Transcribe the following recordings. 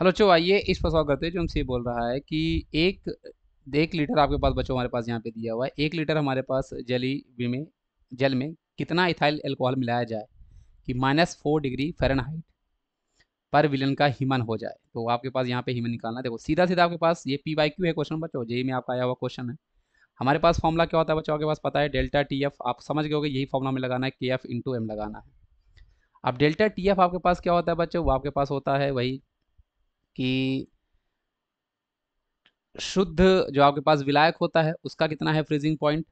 hello चो आइए इस पर सॉल्व करते हैं जो हमसे बोल रहा है कि एक एक लीटर आपके पास बच्चों हमारे पास यहाँ पे दिया हुआ है एक लीटर हमारे पास जली में जल में कितना इथाइल एल्कोहल मिलाया जाए कि माइनस फोर डिग्री फ़ारेनहाइट पर विलन का हिमन हो जाए तो आपके पास यहाँ पे हिमन निकालना देखो सीधा सीधा आपके पास ये पी वाई क्यू है क्वेश्चन बच्चों जे में आपका आया हुआ क्वेश्चन है हमारे पास फॉर्मूला क्या होता है बच्चों के पास पता है डेल्टा टी एफ आप समझ गए यही फॉर्मूला में लगाना है के एफ इंटू एम लगाना है अब डेल्टा टी एफ आपके पास क्या होता है बच्चों वो आपके पास होता है वही कि शुद्ध जो आपके पास विलायक होता है उसका कितना है फ्रीजिंग पॉइंट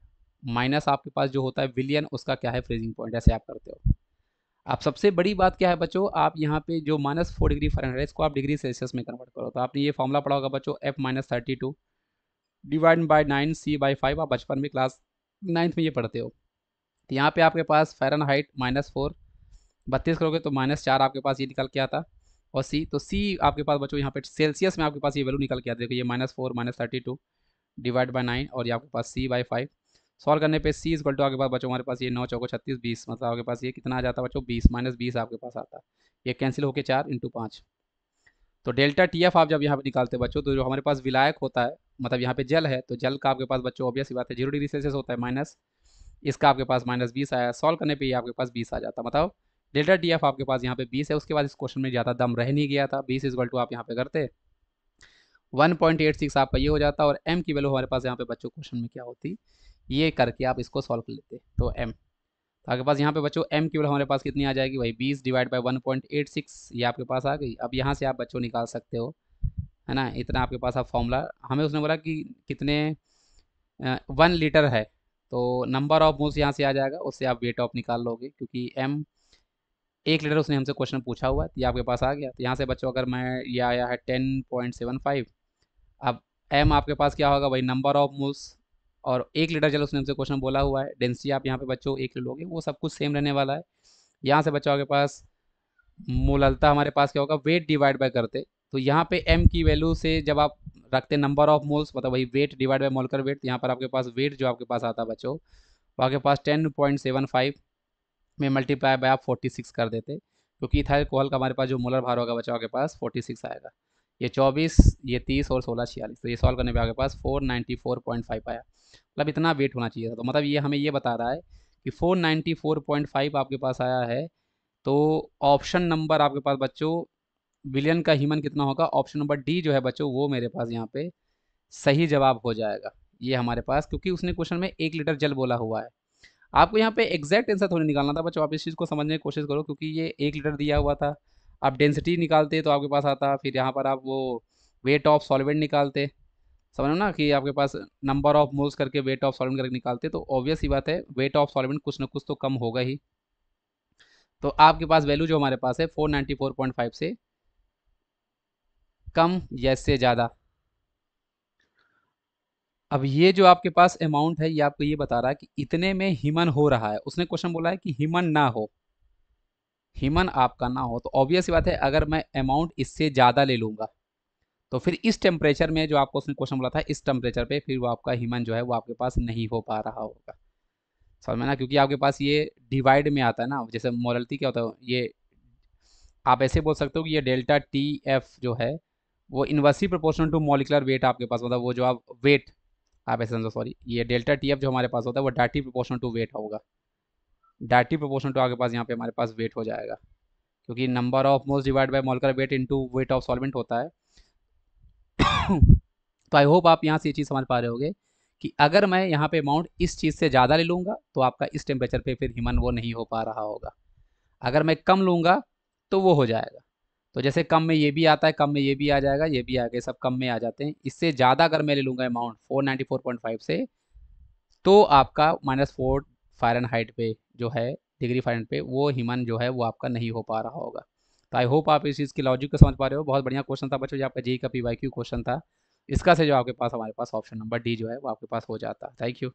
माइनस आपके पास जो होता है विलियन उसका क्या है फ्रीजिंग पॉइंट ऐसे आप करते हो आप सबसे बड़ी बात क्या है बच्चों आप यहाँ पे जो माइनस फोर डिग्री फारेनहाइट इसको आप डिग्री सेल्सियस में कन्वर्ट करो तो आपने ये फॉर्मूला पढ़ा होगा बच्चों F minus thirty two divide by nine C by five आप बचपन में क्लास नाइन्थ में ये पढ़ते हो तो यहाँ पे आपके पास फेरन हाइट माइनस फोर बत्तीस करोगे तो माइनस चार आपके पास ये निकल के आता और सी तो सी आपके पास बच्चों यहाँ पे सेल्सियस में आपके पास ये वैल्यू निकल के आते देखो ये minus four minus thirty two divide by nine और ये आपके पास सी बाई फाइव सॉल्व करने पे सी इक्वल टू आपके पास बच्चों हमारे पास ये नौ चौको छत्तीस बीस मतलब आपके पास ये कितना आ जाता है बच्चों बीस माइनस बीस आपके पास आता है ये कैंसिल होकर चार इंटू पाँच तो डेल्टा टी एफ आप जब यहाँ पे निकालते हैं बच्चों तो जो हमारे पास विलायक होता है मतलब यहाँ पे जल है तो जल का आपके पास बच्चों ऑब्वियस बात है जीरो डिग्री सेल्सियस होता है माइनस इसका आपके पास माइनस बीस आया सॉल्व करने पे ये आपके पास बीस आ जाता मतलब डेल्टा डी एफ आपके पास यहाँ पे बीस है उसके बाद इस क्वेश्चन में ज़्यादा दम रह नहीं गया था बीस इजगल टू आप यहाँ पे करते 1.86 आपका ये हो जाता और एम की वैल्यू हमारे पास यहाँ पे बच्चों क्वेश्चन में क्या होती ये करके आप इसको सॉल्व कर लेते तो एम तो आपके पास यहाँ पे बच्चों एम की वैल्यू हमारे पास कितनी आ जाएगी भाई बीस divide by one point eight six ये आपके पास आ गई अब यहाँ से आप बच्चों निकाल सकते हो है ना इतना आपके पास आप फॉर्मूला हमें उसने बोला कि कितने वन लीटर है तो नंबर ऑफ मूस यहाँ से आ जाएगा उससे आप वेट ऑफ निकाल लोगे क्योंकि एम एक लेटर उसने हमसे क्वेश्चन पूछा हुआ है तो ये आपके पास आ गया तो यहाँ से बच्चों अगर मैं ये आया है टेन पॉइंट सेवन फाइव अब एम आपके पास क्या होगा भाई नंबर ऑफ मूल्स और एक लीटर जल उसने हमसे क्वेश्चन बोला हुआ है डेंसिटी आप यहाँ पे बच्चों एक ले लोगे वो सब कुछ सेम रहने वाला है यहाँ से बच्चों के पास मूलता हमारे पास क्या होगा वेट डिवाइड बाई करते तो यहाँ पे एम की वैल्यू से जब आप रखते नंबर ऑफ मूल्स मतलब वही weight divide by molar weight यहाँ पर आपके पास वेट जो आपके पास आता है बच्चों वो आपके पास टेन पॉइंट सेवन फाइव में मल्टीप्लाई बाय आप 46 कर देते क्योंकि इथाइल कोहल का हमारे पास जो मोलर भार होगा बचाव के पास 46 आएगा ये 24 ये 30 और 16 छियालीस तो ये सॉल्व करने पे आपके पास 494.5 आया मतलब इतना वेट होना चाहिए था तो मतलब ये हमें ये बता रहा है कि 494.5 आपके पास आया है तो ऑप्शन नंबर आपके पास बच्चों बिलियन का ह्यूमन कितना होगा ऑप्शन नंबर डी जो है बच्चों वो मेरे पास यहाँ पे सही जवाब हो जाएगा ये हमारे पास क्योंकि उसने क्वेश्चन में एक लीटर जल बोला हुआ है आपको यहाँ पे एग्जैक्ट आंसर थोड़ी निकालना था बच्चों आप इस चीज़ को समझने की कोशिश करो क्योंकि ये एक लीटर दिया हुआ था आप डेंसिटी निकालते तो आपके पास आता फिर यहाँ पर आप वो वेट ऑफ सॉलिवेंट निकालते समझो ना कि आपके पास नंबर ऑफ मोल्स करके वेट ऑफ सॉल्वेंट करके निकालते तो ऑब्वियस ही बात है वेट ऑफ सॉलिवेंट कुछ ना कुछ तो कम होगा ही तो आपके पास वैल्यू जो हमारे पास है 494.5 से कम या इससे ज़्यादा अब ये जो आपके पास अमाउंट है ये आपको ये बता रहा है कि इतने में हिमन हो रहा है उसने क्वेश्चन बोला है कि हिमन ना हो हिमन आपका ना हो तो ऑब्वियस बात है अगर मैं अमाउंट इससे ज़्यादा ले लूँगा तो फिर इस टेम्परेचर में जो आपको उसने क्वेश्चन बोला था इस टेम्परेचर पे फिर वो आपका ह्यूमन जो है वो आपके पास नहीं हो पा रहा होगा समझ में ना क्योंकि आपके पास ये डिवाइड में आता है ना जैसे मोरलिटी क्या होता है ये आप ऐसे बोल सकते हो कि ये डेल्टा टी एफ जो है वो inversely proportional to molecular weight आपके पास मतलब वो जो आप वेट आप ऐसे समझो सॉरी ये डेल्टा टी एफ जो हमारे पास होता है वो डाटी प्रोपोर्शन टू वेट होगा डाटी प्रोपोर्शन टू आपके पास यहाँ पे हमारे पास वेट हो जाएगा क्योंकि नंबर ऑफ मोस्ट divide by molar weight into weight of solvent होता है तो आई होप आप यहाँ से ये चीज़ समझ पा रहे होगे कि अगर मैं यहाँ पे अमाउंट इस चीज़ से ज़्यादा ले लूँगा तो आपका इस टेम्परेचर पे फिर हिमन वो नहीं हो पा रहा होगा अगर मैं कम लूँगा तो वो हो जाएगा तो जैसे कम में ये भी आता है कम में ये भी आ जाएगा ये भी आ गया सब कम में आ जाते हैं इससे ज़्यादा अगर मैं ले लूँगा अमाउंट 494.5 से तो आपका माइनस फोर फायरन हाइट पे जो है डिग्री फायरन पे वो हिमन जो है वो आपका नहीं हो पा रहा होगा तो आई होप आप इस चीज़ की लॉजिक को समझ पा रहे हो बहुत बढ़िया क्वेश्चन था बच्चों जो आपका जी का पी क्वेश्चन था इसका से जो आपके पास हमारे पास ऑप्शन नंबर डी जो है वो आपके पास हो जाता थैंक यू